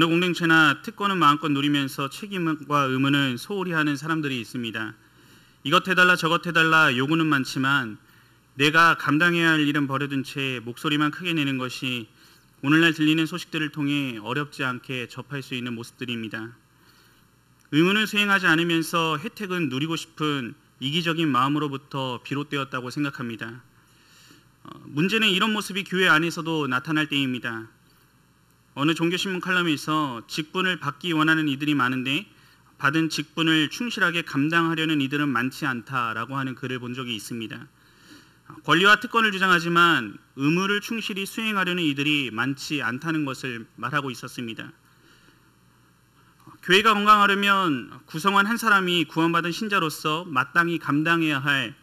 어느 공동체나 특권은 마음껏 누리면서 책임과 의무는 소홀히 하는 사람들이 있습니다. 이것 해달라 저것 해달라 요구는 많지만 내가 감당해야 할 일은 버려둔 채 목소리만 크게 내는 것이 오늘날 들리는 소식들을 통해 어렵지 않게 접할 수 있는 모습들입니다. 의무는 수행하지 않으면서 혜택은 누리고 싶은 이기적인 마음으로부터 비롯되었다고 생각합니다. 어, 문제는 이런 모습이 교회 안에서도 나타날 때입니다. 어느 종교신문 칼럼에서 직분을 받기 원하는 이들이 많은데 받은 직분을 충실하게 감당하려는 이들은 많지 않다라고 하는 글을 본 적이 있습니다. 권리와 특권을 주장하지만 의무를 충실히 수행하려는 이들이 많지 않다는 것을 말하고 있었습니다. 교회가 건강하려면 구성원 한 사람이 구원받은 신자로서 마땅히 감당해야 할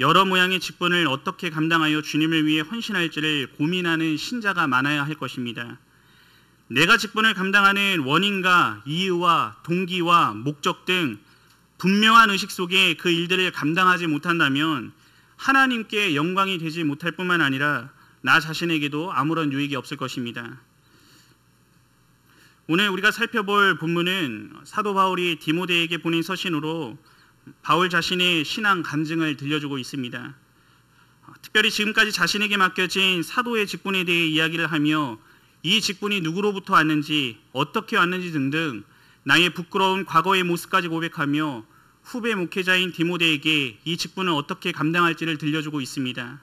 여러 모양의 직분을 어떻게 감당하여 주님을 위해 헌신할지를 고민하는 신자가 많아야 할 것입니다. 내가 직분을 감당하는 원인과 이유와 동기와 목적 등 분명한 의식 속에 그 일들을 감당하지 못한다면 하나님께 영광이 되지 못할 뿐만 아니라 나 자신에게도 아무런 유익이 없을 것입니다. 오늘 우리가 살펴볼 본문은 사도 바울이 디모데에게 보낸 서신으로 바울 자신의 신앙 간증을 들려주고 있습니다. 특별히 지금까지 자신에게 맡겨진 사도의 직분에 대해 이야기를 하며 이 직분이 누구로부터 왔는지 어떻게 왔는지 등등 나의 부끄러운 과거의 모습까지 고백하며 후배 목회자인 디모데에게 이 직분을 어떻게 감당할지를 들려주고 있습니다.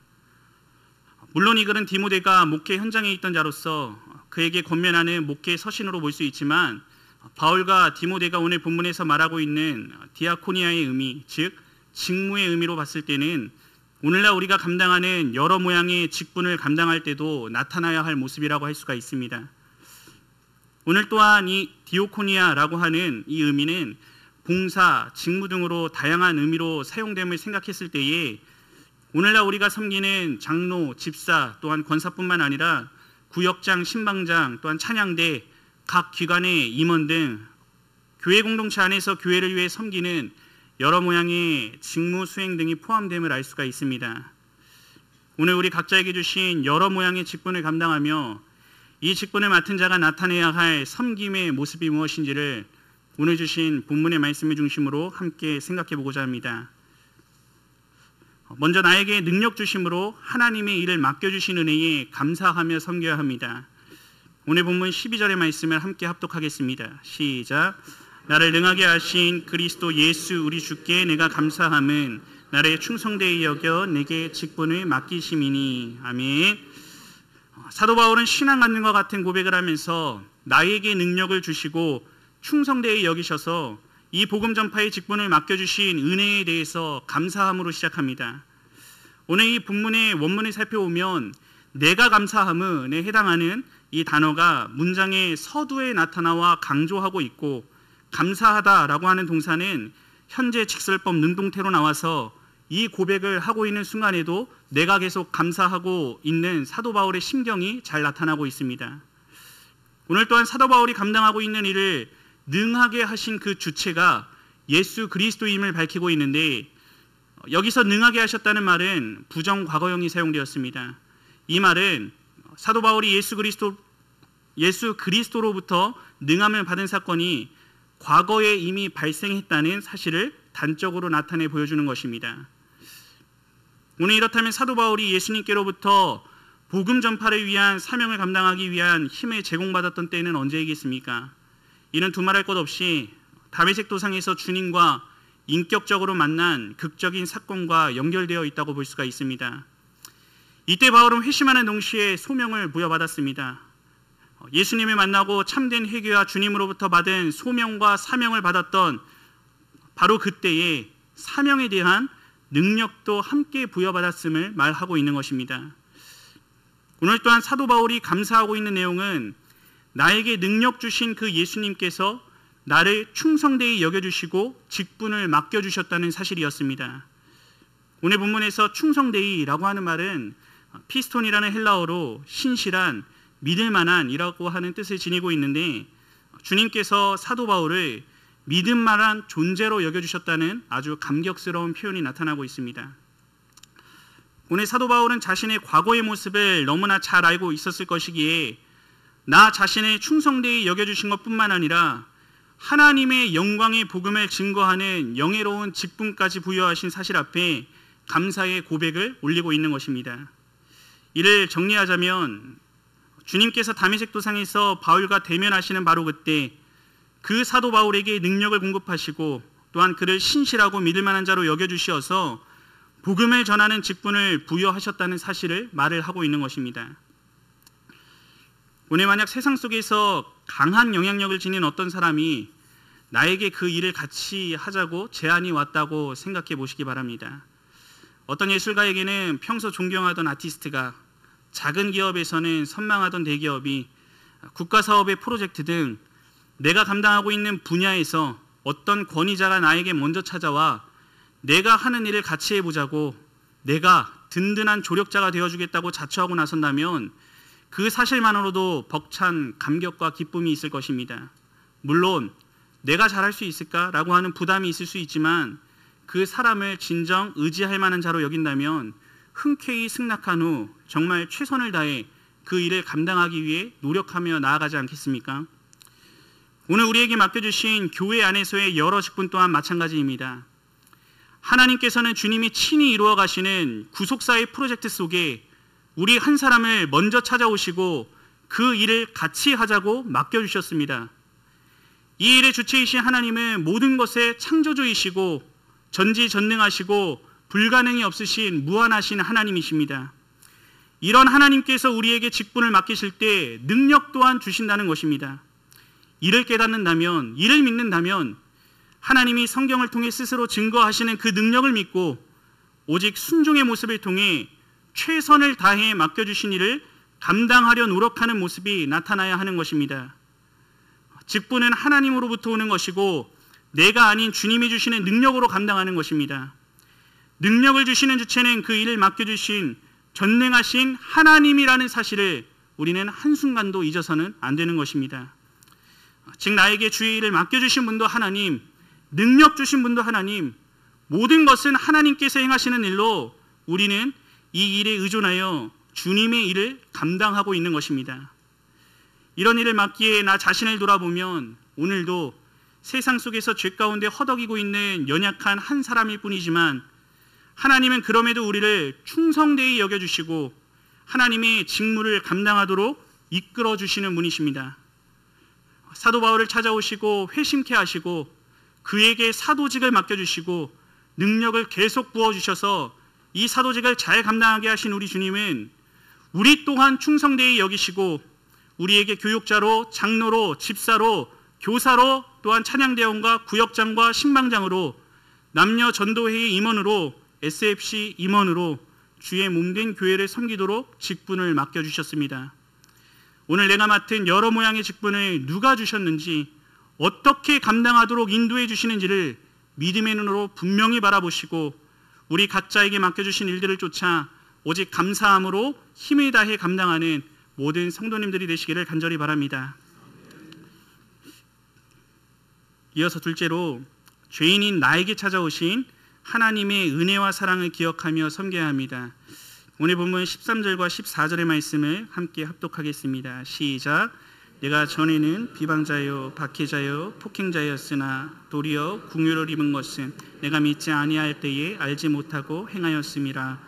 물론 이 글은 디모데가 목회 현장에 있던 자로서 그에게 권면하는 목회 서신으로 볼 수 있지만 바울과 디모데가 오늘 본문에서 말하고 있는 디아코니아의 의미, 즉 직무의 의미로 봤을 때는 오늘날 우리가 감당하는 여러 모양의 직분을 감당할 때도 나타나야 할 모습이라고 할 수가 있습니다. 오늘 또한 이 디오코니아라고 하는 이 의미는 봉사, 직무 등으로 다양한 의미로 사용됨을 생각했을 때에 오늘날 우리가 섬기는 장로, 집사 또한 권사뿐만 아니라 구역장, 신방장 또한 찬양대, 각 기관의 임원 등 교회 공동체 안에서 교회를 위해 섬기는 여러 모양의 직무 수행 등이 포함됨을 알 수가 있습니다. 오늘 우리 각자에게 주신 여러 모양의 직분을 감당하며 이 직분을 맡은 자가 나타내야 할 섬김의 모습이 무엇인지를 오늘 주신 본문의 말씀을 중심으로 함께 생각해 보고자 합니다. 먼저 나에게 능력 주심으로 하나님의 일을 맡겨 주신 은혜에 감사하며 섬겨야 합니다. 오늘 본문 12절의 말씀을 함께 합독하겠습니다. 시작. 나를 능하게 하신 그리스도 예수 우리 주께 내가 감사함은 나를 충성되이 여겨 내게 직분을 맡기심이니 아멘. 사도 바울은 신앙 갖는 것 같은 고백을 하면서 나에게 능력을 주시고 충성되이 여기셔서 이 복음 전파의 직분을 맡겨주신 은혜에 대해서 감사함으로 시작합니다. 오늘 이 본문의 원문을 살펴보면 내가 감사함은에 해당하는 이 단어가 문장의 서두에 나타나와 강조하고 있고 감사하다라고 하는 동사는 현재 직설법 능동태로 나와서 이 고백을 하고 있는 순간에도 내가 계속 감사하고 있는 사도 바울의 심경이 잘 나타나고 있습니다. 오늘 또한 사도 바울이 감당하고 있는 일을 능하게 하신 그 주체가 예수 그리스도임을 밝히고 있는데 여기서 능하게 하셨다는 말은 부정 과거형이 사용되었습니다. 이 말은 사도 바울이 예수 그리스도 예수 그리스도로부터 능함을 받은 사건이 과거에 이미 발생했다는 사실을 단적으로 나타내 보여주는 것입니다. 오늘 이렇다면 사도 바울이 예수님께로부터 복음 전파를 위한 사명을 감당하기 위한 힘을 제공받았던 때는 언제이겠습니까? 이는 두말할 것 없이 다메섹 도상에서 주님과 인격적으로 만난 극적인 사건과 연결되어 있다고 볼 수가 있습니다. 이때 바울은 회심하는 동시에 소명을 부여받았습니다. 어, 예수님을 만나고 참된 회개와 주님으로부터 받은 소명과 사명을 받았던 바로 그때의 사명에 대한 능력도 함께 부여받았음을 말하고 있는 것입니다. 오늘 또한 사도 바울이 감사하고 있는 내용은 나에게 능력 주신 그 예수님께서 나를 충성되이 여겨주시고 직분을 맡겨주셨다는 사실이었습니다. 오늘 본문에서 충성되이라고 하는 말은 피스톤이라는 헬라어로 신실한 믿을 만한이라고 하는 뜻을 지니고 있는데 주님께서 사도 바울을 믿음 만한 존재로 여겨주셨다는 아주 감격스러운 표현이 나타나고 있습니다. 오늘 사도 바울은 자신의 과거의 모습을 너무나 잘 알고 있었을 것이기에 나 자신의 충성되이 여겨주신 것뿐만 아니라 하나님의 영광의 복음을 증거하는 영예로운 직분까지 부여하신 사실 앞에 감사의 고백을 올리고 있는 것입니다. 이를 정리하자면 주님께서 다메색 도상에서 바울과 대면하시는 바로 그때 그 사도 바울에게 능력을 공급하시고 또한 그를 신실하고 믿을 만한 자로 여겨 주시어서 복음을 전하는 직분을 부여하셨다는 사실을 말을 하고 있는 것입니다. 오늘 만약 세상 속에서 강한 영향력을 지닌 어떤 사람이 나에게 그 일을 같이 하자고 제안이 왔다고 생각해 보시기 바랍니다. 어떤 예술가에게는 평소 존경하던 아티스트가 작은 기업에서는 선망하던 대기업이 국가 사업의 프로젝트 등 내가 감당하고 있는 분야에서 어떤 권위자가 나에게 먼저 찾아와 내가 하는 일을 같이 해보자고 내가 든든한 조력자가 되어주겠다고 자처하고 나선다면 그 사실만으로도 벅찬 감격과 기쁨이 있을 것입니다. 물론 내가 잘할 수 있을까라고 하는 부담이 있을 수 있지만 그 사람을 진정 의지할 만한 자로 여긴다면 흔쾌히 승낙한 후 정말 최선을 다해 그 일을 감당하기 위해 노력하며 나아가지 않겠습니까? 오늘 우리에게 맡겨주신 교회 안에서의 여러 직분 또한 마찬가지입니다. 하나님께서는 주님이 친히 이루어 가시는 구속사의 프로젝트 속에 우리 한 사람을 먼저 찾아오시고 그 일을 같이 하자고 맡겨주셨습니다. 이 일의 주체이신 하나님은 모든 것의 창조주이시고 전지전능하시고 불가능이 없으신 무한하신 하나님이십니다. 이런 하나님께서 우리에게 직분을 맡기실 때 능력 또한 주신다는 것입니다. 이를 깨닫는다면, 이를 믿는다면 하나님이 성경을 통해 스스로 증거하시는 그 능력을 믿고 오직 순종의 모습을 통해 최선을 다해 맡겨주신 일을 감당하려 노력하는 모습이 나타나야 하는 것입니다. 직분은 하나님으로부터 오는 것이고 내가 아닌 주님이 주시는 능력으로 감당하는 것입니다. 능력을 주시는 주체는 그 일을 맡겨주신 전능하신 하나님이라는 사실을 우리는 한순간도 잊어서는 안 되는 것입니다. 즉 나에게 주의 일을 맡겨주신 분도 하나님, 능력 주신 분도 하나님, 모든 것은 하나님께서 행하시는 일로 우리는 이 일에 의존하여 주님의 일을 감당하고 있는 것입니다. 이런 일을 맡기에 나 자신을 돌아보면 오늘도 세상 속에서 죄 가운데 허덕이고 있는 연약한 한 사람일 뿐이지만 하나님은 그럼에도 우리를 충성되이 여겨주시고 하나님이 직무를 감당하도록 이끌어 주시는 분이십니다. 사도 바울을 찾아오시고 회심케 하시고 그에게 사도직을 맡겨주시고 능력을 계속 부어주셔서 이 사도직을 잘 감당하게 하신 우리 주님은 우리 또한 충성되이 여기시고 우리에게 교육자로 장로로 집사로 교사로 또한 찬양대원과 구역장과 신방장으로 남녀 전도회의 임원으로 SFC 임원으로 주의 몸된 교회를 섬기도록 직분을 맡겨주셨습니다. 오늘 내가 맡은 여러 모양의 직분을 누가 주셨는지 어떻게 감당하도록 인도해 주시는지를 믿음의 눈으로 분명히 바라보시고 우리 각자에게 맡겨주신 일들을 쫓아 오직 감사함으로 힘을 다해 감당하는 모든 성도님들이 되시기를 간절히 바랍니다. 이어서 둘째로 죄인인 나에게 찾아오신 하나님의 은혜와 사랑을 기억하며 섬겨야 합니다. 오늘 본문 13절과 14절의 말씀을 함께 합독하겠습니다. 시작. 내가 전에는 비방자요 박해자요 폭행자였으나 도리어 궁유를 입은 것은 내가 믿지 아니할 때에 알지 못하고 행하였음이라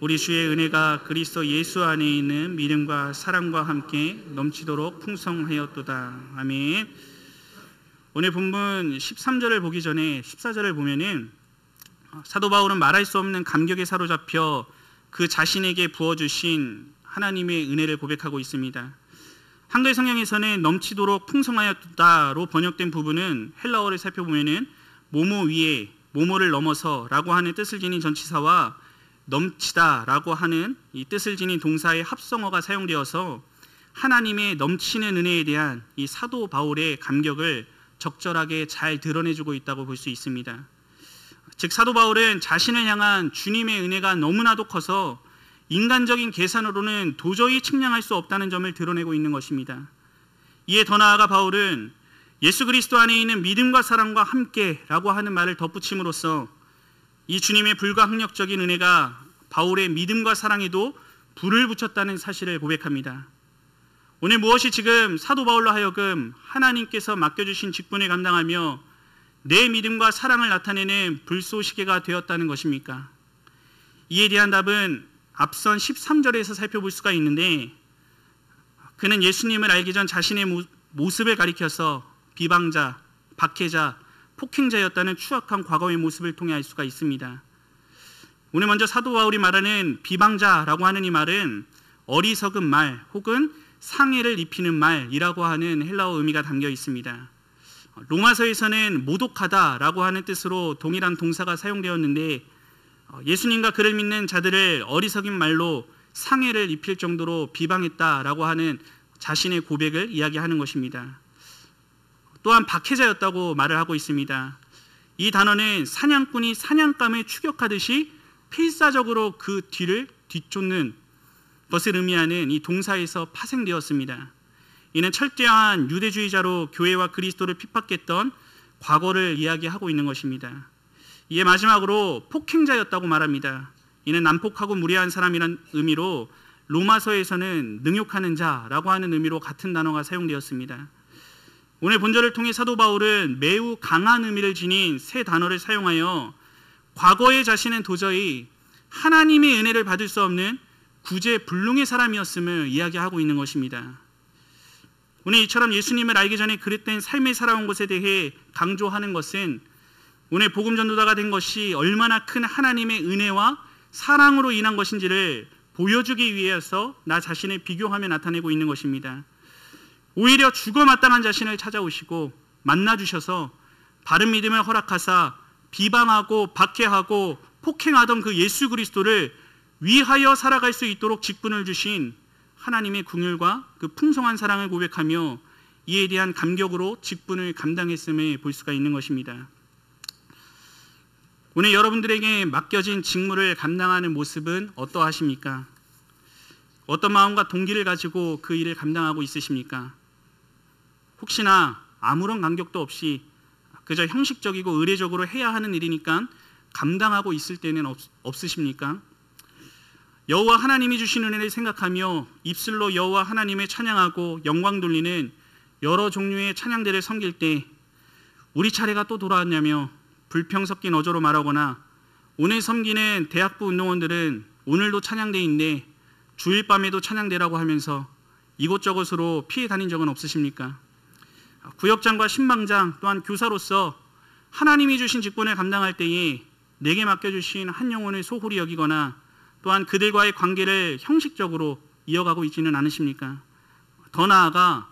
우리 주의 은혜가 그리스도 예수 안에 있는 믿음과 사랑과 함께 넘치도록 풍성하였도다 아멘 오늘 본문 13절을 보기 전에 14절을 보면은 사도 바울은 말할 수 없는 감격에 사로잡혀 그 자신에게 부어주신 하나님의 은혜를 고백하고 있습니다. 한글 성경에서는 넘치도록 풍성하였다로 번역된 부분은 헬라어를 살펴보면은 모모 위에 모모를 넘어서라고 하는 뜻을 지닌 전치사와 넘치다라고 하는 이 뜻을 지닌 동사의 합성어가 사용되어서 하나님의 넘치는 은혜에 대한 이 사도 바울의 감격을 적절하게 잘 드러내주고 있다고 볼 수 있습니다. 즉 사도 바울은 자신을 향한 주님의 은혜가 너무나도 커서 인간적인 계산으로는 도저히 측량할 수 없다는 점을 드러내고 있는 것입니다. 이에 더 나아가 바울은 예수 그리스도 안에 있는 믿음과 사랑과 함께라고 하는 말을 덧붙임으로써 이 주님의 불가항력적인 은혜가 바울의 믿음과 사랑에도 불을 붙였다는 사실을 고백합니다. 오늘 무엇이 지금 사도 바울로 하여금 하나님께서 맡겨주신 직분을 감당하며 내 믿음과 사랑을 나타내는 불쏘시개가 되었다는 것입니까? 이에 대한 답은 앞선 13절에서 살펴볼 수가 있는데 그는 예수님을 알기 전 자신의 모습을 가리켜서 비방자, 박해자, 폭행자였다는 추악한 과거의 모습을 통해 알 수가 있습니다. 오늘 먼저 사도 바울이 말하는 비방자라고 하는 이 말은 어리석은 말 혹은 상해를 입히는 말이라고 하는 헬라어 의미가 담겨 있습니다. 로마서에서는 모독하다라고 하는 뜻으로 동일한 동사가 사용되었는데 어, 예수님과 그를 믿는 자들을 어리석인 말로 상해를 입힐 정도로 비방했다라고 하는 자신의 고백을 이야기하는 것입니다. 또한 박해자였다고 말을 하고 있습니다. 이 단어는 사냥꾼이 사냥감에 추격하듯이 필사적으로 그 뒤를 뒤쫓는 것을 의미하는 이 동사에서 파생되었습니다. 이는 철저한 유대주의자로 교회와 그리스도를 핍박했던 과거를 이야기하고 있는 것입니다. 이에 마지막으로 폭행자였다고 말합니다. 이는 난폭하고 무례한 사람이란 의미로 로마서에서는 능욕하는 자라고 하는 의미로 같은 단어가 사용되었습니다. 오늘 본절을 통해 사도 바울은 매우 강한 의미를 지닌 세 단어를 사용하여 과거의 자신은 도저히 하나님의 은혜를 받을 수 없는 구제 불능의 사람이었음을 이야기하고 있는 것입니다. 오늘 이처럼 예수님을 알기 전에 그릇된 삶을 살아온 것에 대해 강조하는 것은 오늘 복음 전도자가 된 것이 얼마나 큰 하나님의 은혜와 사랑으로 인한 것인지를 보여주기 위해서 나 자신을 비교하며 나타내고 있는 것입니다. 오히려 죽어 마땅한 자신을 찾아오시고 만나 주셔서 바른 믿음을 허락하사 비방하고 박해하고 폭행하던 그 예수 그리스도를 위하여 살아갈 수 있도록 직분을 주신 하나님의 궁율과 그 풍성한 사랑을 고백하며 이에 대한 감격으로 직분을 감당했음을 볼 수가 있는 것입니다. 오늘 여러분들에게 맡겨진 직무를 감당하는 모습은 어떠하십니까? 어떤 마음과 동기를 가지고 그 일을 감당하고 있으십니까? 혹시나 아무런 감격도 없이 그저 형식적이고 의례적으로 해야 하는 일이니까 감당하고 있을 때는 없, 없으십니까? 여호와 하나님이 주시는 은혜를 생각하며 입술로 여호와 하나님의 찬양하고 영광 돌리는 여러 종류의 찬양대를 섬길 때 우리 차례가 또 돌아왔냐며 불평 섞인 어조로 말하거나 오늘 섬기는 대학부 운동원들은 오늘도 찬양대인데 주일 밤에도 찬양대라고 하면서 이곳저곳으로 피해 다닌 적은 없으십니까? 구역장과 신방장 또한 교사로서 하나님이 주신 직분을 감당할 때에 내게 맡겨주신 한 영혼을 소홀히 여기거나 또한 그들과의 관계를 형식적으로 이어가고 있지는 않으십니까? 더 나아가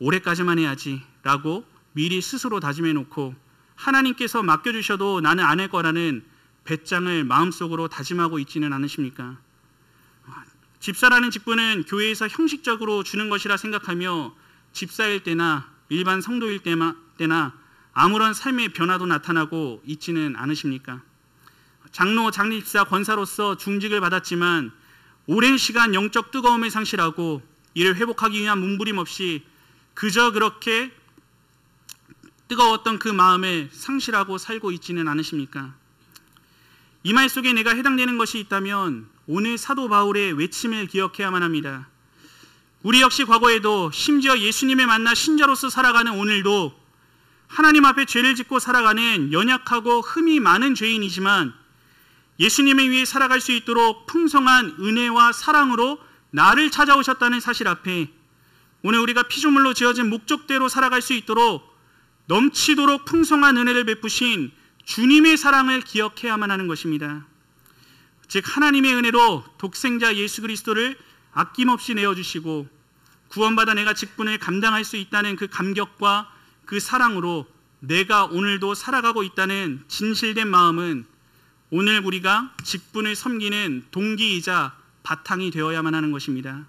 올해까지만 해야지라고 미리 스스로 다짐해 놓고 하나님께서 맡겨주셔도 나는 안 할 거라는 배짱을 마음속으로 다짐하고 있지는 않으십니까? 집사라는 직분은 교회에서 형식적으로 주는 것이라 생각하며 집사일 때나 일반 성도일 때나 아무런 삶의 변화도 나타나고 있지는 않으십니까? 장로, 장립사, 권사로서 중직을 받았지만 오랜 시간 영적 뜨거움을 상실하고 이를 회복하기 위한 문부림 없이 그저 그렇게 뜨거웠던 그 마음에 상실하고 살고 있지는 않으십니까? 이 말 속에 내가 해당되는 것이 있다면 오늘 사도 바울의 외침을 기억해야만 합니다. 우리 역시 과거에도 심지어 예수님을 만나 신자로서 살아가는 오늘도 하나님 앞에 죄를 짓고 살아가는 연약하고 흠이 많은 죄인이지만 예수님의위해 살아갈 수 있도록 풍성한 은혜와 사랑으로 나를 찾아오셨다는 사실 앞에 오늘 우리가 피조물로 지어진 목적대로 살아갈 수 있도록 넘치도록 풍성한 은혜를 베푸신 주님의 사랑을 기억해야만 하는 것입니다. 즉 하나님의 은혜로 독생자 예수 그리스도를 아낌없이 내어 주시고 구원받아 내가 직분을 감당할 수 있다는 그 감격과 그 사랑으로 내가 오늘도 살아가고 있다는 진실된 마음은 오늘 우리가 직분을 섬기는 동기이자 바탕이 되어야만 하는 것입니다.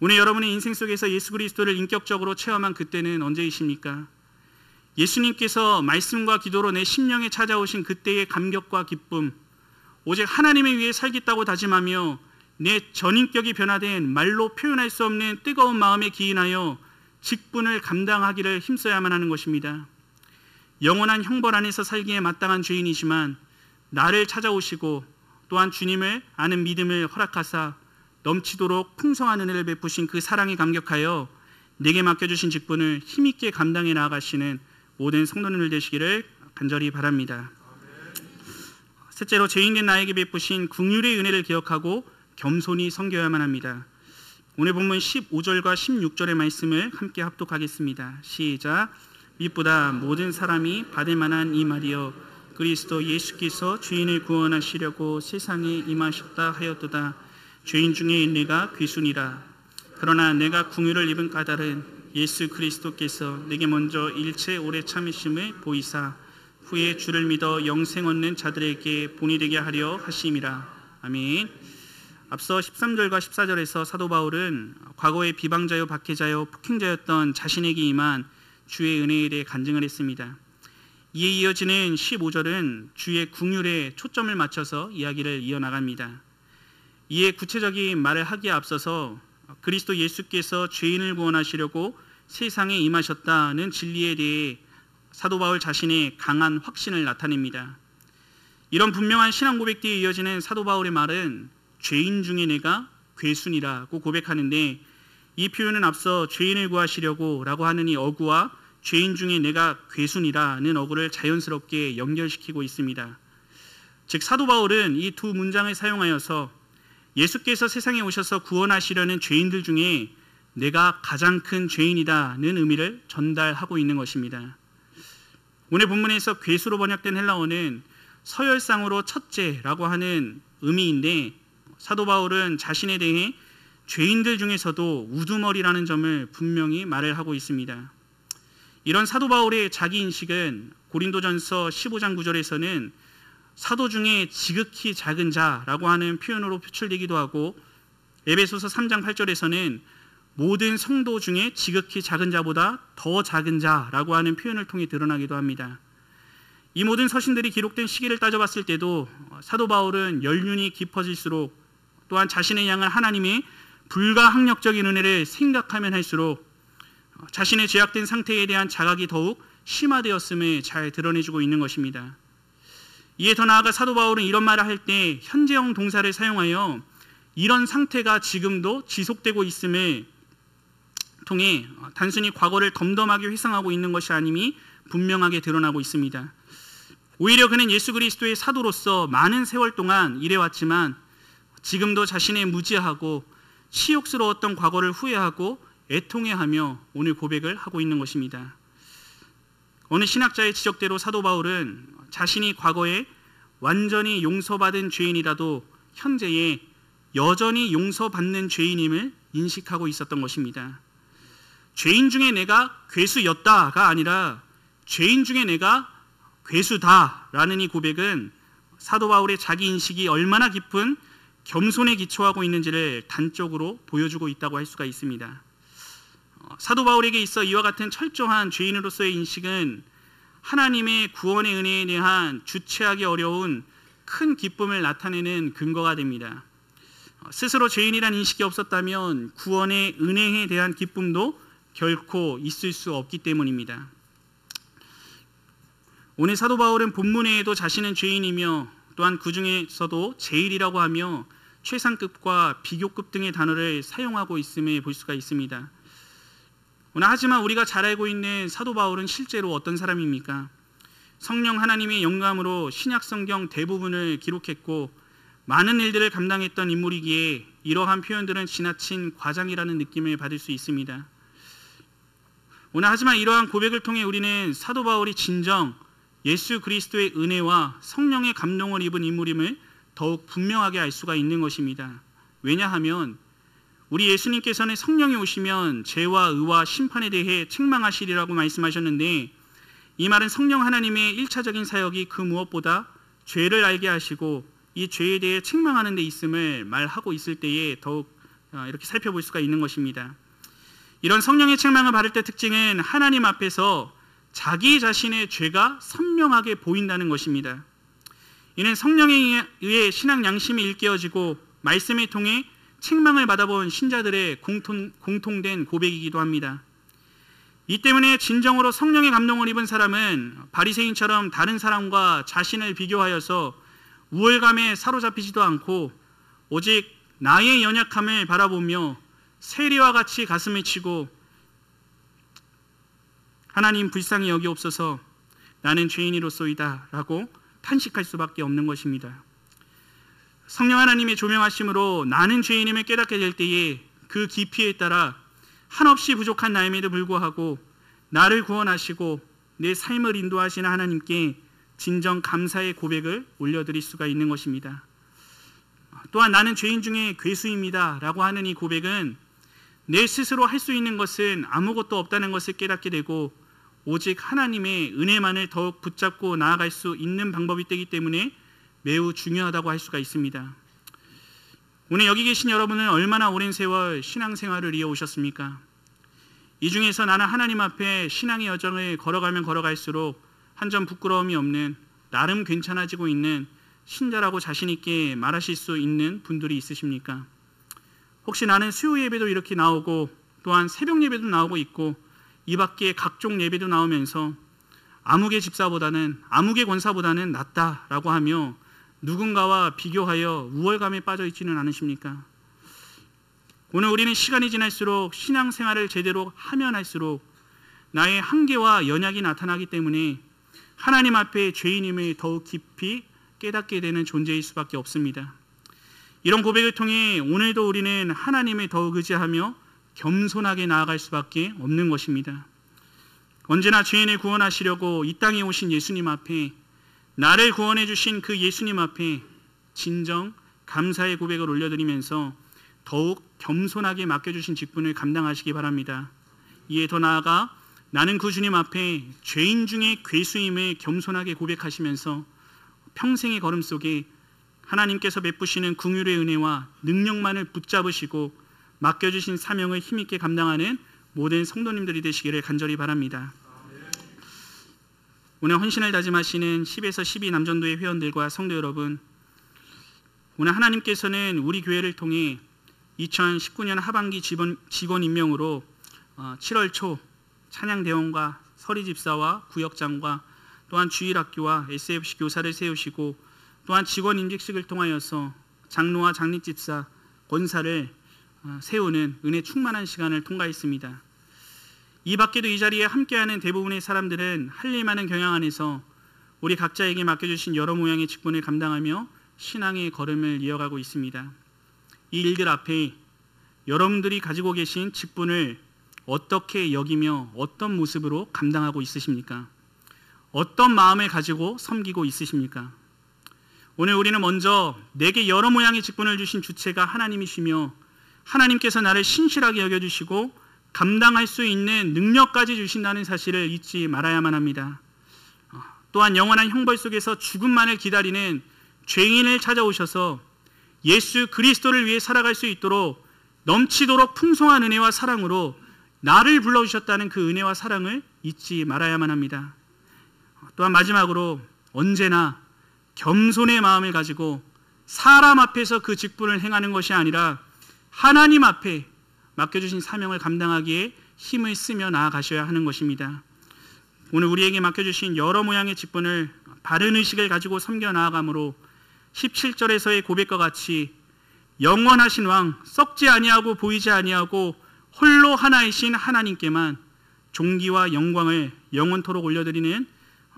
오늘 여러분의 인생 속에서 예수 그리스도를 인격적으로 체험한 그때는 언제이십니까? 예수님께서 말씀과 기도로 내 심령에 찾아오신 그때의 감격과 기쁨, 오직 하나님의 위해 살겠다고 다짐하며 내 전인격이 변화된 말로 표현할 수 없는 뜨거운 마음에 기인하여 직분을 감당하기를 힘써야만 하는 것입니다. 영원한 형벌 안에서 살기에 마땅한 죄인이지만 나를 찾아오시고 또한 주님을 아는 믿음을 허락하사 넘치도록 풍성한 은혜를 베푸신 그 사랑에 감격하여 내게 맡겨주신 직분을 힘있게 감당해 나아가시는 모든 성도님들 되시기를 간절히 바랍니다. 셋째로 죄인된 나에게 베푸신 국휼의 은혜를 기억하고 겸손히 섬겨야만 합니다. 오늘 본문 15절과 16절의 말씀을 함께 합독하겠습니다. 시작. 미보다 모든 사람이 받을 만한 이 말이여 그리스도 예수께서 주인을 구원하시려고 세상에 임하셨다 하였도다. 주인 중에 인내가 귀순이라. 그러나 내가 궁유를 입은 까닭은 예수 그리스도께서 내게 먼저 일체 오래 참으심을 보이사 후에 주를 믿어 영생 얻는 자들에게 본이 되게 하려 하심이라. 아멘. 앞서 13절과 14절에서 사도 바울은 과거의 비방자요 박해자요 폭행자였던 자신에게 임한 주의 은혜에 대해 간증을 했습니다. 이에 이어지는 15절은 주의 궁율에 초점을 맞춰서 이야기를 이어나갑니다. 이에 구체적인 말을 하기에 앞서서 그리스도 예수께서 죄인을 구원하시려고 세상에 임하셨다는 진리에 대해 사도 바울 자신의 강한 확신을 나타냅니다. 이런 분명한 신앙 고백 뒤에 이어지는 사도 바울의 말은 죄인 중에 내가 괴순이라고 고백하는데 이 표현은 앞서 죄인을 구하시려고라고 하는 이 어구와 죄인 중에 내가 괴순이라는 어구를 자연스럽게 연결시키고 있습니다. 즉 사도 바울은 이 두 문장을 사용하여서 예수께서 세상에 오셔서 구원하시려는 죄인들 중에 내가 가장 큰 죄인이다는 의미를 전달하고 있는 것입니다. 오늘 본문에서 괴수로 번역된 헬라어는 서열상으로 첫째라고 하는 의미인데 사도 바울은 자신에 대해 죄인들 중에서도 우두머리라는 점을 분명히 말을 하고 있습니다. 이런 사도 바울의 자기 인식은 고린도전서 15장 9절에서는 사도 중에 지극히 작은 자라고 하는 표현으로 표출되기도 하고 에베소서 3장 8절에서는 모든 성도 중에 지극히 작은 자보다 더 작은 자라고 하는 표현을 통해 드러나기도 합니다. 이 모든 서신들이 기록된 시기를 따져봤을 때도 사도 바울은 연륜이 깊어질수록 또한 자신의 양을 하나님의 불가항력적인 은혜를 생각하면 할수록 자신의 죄악된 상태에 대한 자각이 더욱 심화되었음을 잘 드러내주고 있는 것입니다. 이에 더 나아가 사도 바울은 이런 말을 할 때 현재형 동사를 사용하여 이런 상태가 지금도 지속되고 있음을 통해 단순히 과거를 덤덤하게 회상하고 있는 것이 아님이 분명하게 드러나고 있습니다. 오히려 그는 예수 그리스도의 사도로서 많은 세월 동안 일해왔지만 지금도 자신의 무지하고 치욕스러웠던 과거를 후회하고 애통해하며 오늘 고백을 하고 있는 것입니다. 어느 신학자의 지적대로 사도 바울은 자신이 과거에 완전히 용서받은 죄인이라도 현재에 여전히 용서받는 죄인임을 인식하고 있었던 것입니다. 죄인 중에 내가 괴수였다가 아니라 죄인 중에 내가 괴수다라는 이 고백은 사도 바울의 자기 인식이 얼마나 깊은 겸손에 기초하고 있는지를 단적으로 보여주고 있다고 할 수가 있습니다. 사도 바울에게 있어 이와 같은 철저한 죄인으로서의 인식은 하나님의 구원의 은혜에 대한 주체하기 어려운 큰 기쁨을 나타내는 근거가 됩니다. 어, 스스로 죄인이란 인식이 없었다면 구원의 은혜에 대한 기쁨도 결코 있을 수 없기 때문입니다. 오늘 사도 바울은 본문에도 자신은 죄인이며 또한 그 중에서도 제일이라고 하며 최상급과 비교급 등의 단어를 사용하고 있음을 볼 수가 있습니다. 하지만 우리가 잘 알고 있는 사도 바울은 실제로 어떤 사람입니까? 성령 하나님의 영감으로 신약 성경 대부분을 기록했고 많은 일들을 감당했던 인물이기에 이러한 표현들은 지나친 과장이라는 느낌을 받을 수 있습니다. 오늘 하지만 이러한 고백을 통해 우리는 사도 바울이 진정 예수 그리스도의 은혜와 성령의 감동을 입은 인물임을 더욱 분명하게 알 수가 있는 것입니다. 왜냐하면 우리 예수님께서는 성령이 오시면 죄와 의와 심판에 대해 책망하시리라고 말씀하셨는데 이 말은 성령 하나님의 일차적인 사역이 그 무엇보다 죄를 알게 하시고 이 죄에 대해 책망하는 데 있음을 말하고 있을 때에 더욱 어, 이렇게 살펴볼 수가 있는 것입니다. 이런 성령의 책망을 받을 때 특징은 하나님 앞에서 자기 자신의 죄가 선명하게 보인다는 것입니다. 이는 성령에 의해 신앙 양심이 일깨워지고 말씀을 통해 책망을 받아본 신자들의 공통, 공통된 고백이기도 합니다. 이 때문에 진정으로 성령의 감동을 입은 사람은 바리새인처럼 다른 사람과 자신을 비교하여서 우월감에 사로잡히지도 않고 오직 나의 연약함을 바라보며 세리와 같이 가슴을 치고 하나님 불쌍히 여기없어서 나는 죄인이로소이다라고 탄식할 수밖에 없는 것입니다. 성령 하나님의 조명하심으로 나는 죄인임을 깨닫게 될 때에 그 깊이에 따라 한없이 부족한 나임에도 불구하고 나를 구원하시고 내 삶을 인도하시는 하나님께 진정 감사의 고백을 올려드릴 수가 있는 것입니다. 또한 나는 죄인 중에 괴수입니다. 라고 하는 이 고백은 내 스스로 할 수 있는 것은 아무것도 없다는 것을 깨닫게 되고 오직 하나님의 은혜만을 더욱 붙잡고 나아갈 수 있는 방법이 되기 때문에 매우 중요하다고 할 수가 있습니다. 오늘 여기 계신 여러분은 얼마나 오랜 세월 신앙생활을 이어오셨습니까? 이 중에서 나는 하나님 앞에 신앙의 여정을 걸어가면 걸어갈수록 한 점 부끄러움이 없는 나름 괜찮아지고 있는 신자라고 자신 있게 말하실 수 있는 분들이 있으십니까? 혹시 나는 수요 예배도 이렇게 나오고 또한 새벽 예배도 나오고 있고 이 밖에 각종 예배도 나오면서 암흑의 집사보다는 암흑의 권사보다는 낫다라고 하며 누군가와 비교하여 우월감에 빠져 있지는 않으십니까? 오늘 우리는 시간이 지날수록 신앙생활을 제대로 하면 할수록 나의 한계와 연약이 나타나기 때문에 하나님 앞에 죄인임을 더욱 깊이 깨닫게 되는 존재일 수밖에 없습니다. 이런 고백을 통해 오늘도 우리는 하나님을 더욱 의지하며 겸손하게 나아갈 수밖에 없는 것입니다. 언제나 죄인을 구원하시려고 이 땅에 오신 예수님 앞에 나를 구원해 주신 그 예수님 앞에 진정 감사의 고백을 올려드리면서 더욱 겸손하게 맡겨주신 직분을 감당하시기 바랍니다. 이에 더 나아가 나는 그 주님 앞에 죄인 중에 괴수임을 겸손하게 고백하시면서 평생의 걸음 속에 하나님께서 베푸시는 궁유의 은혜와 능력만을 붙잡으시고 맡겨주신 사명을 힘있게 감당하는 모든 성도님들이 되시기를 간절히 바랍니다. 오늘 헌신을 다짐하시는 10에서 12 남전도의 회원들과 성도 여러분, 오늘 하나님께서는 우리 교회를 통해 2019년 하반기 직원, 직원 임명으로 7월 어, 초 찬양 대원과 서리 집사와 구역장과 또한 주일학교와 SFC 교사를 세우시고 또한 직원 임직식을 통하여서 장로와 장립집사 권사를 어, 세우는 은혜 충만한 시간을 통과했습니다. 이 밖에도 이 자리에 함께하는 대부분의 사람들은 할일만은 경향 안에서 우리 각자에게 맡겨주신 여러 모양의 직분을 감당하며 신앙의 걸음을 이어가고 있습니다. 이 일들 앞에 여러분들이 가지고 계신 직분을 어떻게 여기며 어떤 모습으로 감당하고 있으십니까? 어떤 마음을 가지고 섬기고 있으십니까? 오늘 우리는 먼저 내게 여러 모양의 직분을 주신 주체가 하나님이시며 하나님께서 나를 신실하게 여겨주시고 감당할 수 있는 능력까지 주신다는 사실을 잊지 말아야만 합니다. 어, 또한 영원한 형벌 속에서 죽음만을 기다리는 죄인을 찾아오셔서 예수 그리스도를 위해 살아갈 수 있도록 넘치도록 풍성한 은혜와 사랑으로 나를 불러주셨다는 그 은혜와 사랑을 잊지 말아야만 합니다. 어, 또한 마지막으로 언제나 겸손의 마음을 가지고 사람 앞에서 그 직분을 행하는 것이 아니라 하나님 앞에 맡겨주신 사명을 감당하기에 힘을 쓰며 나아가셔야 하는 것입니다. 오늘 우리에게 맡겨주신 여러 모양의 직분을 바른 의식을 가지고 섬겨 나아가므로 17절에서의 고백과 같이 영원하신 왕 썩지 아니하고 보이지 아니하고 홀로 하나이신 하나님께만 종기와 영광을 영원토록 올려드리는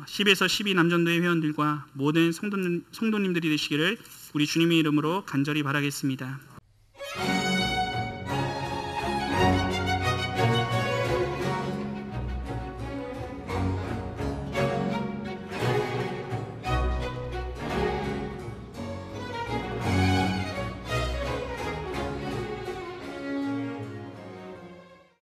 10에서 12 남전도의 회원들과 모든 성도님들이 되시기를 우리 주님의 이름으로 간절히 바라겠습니다.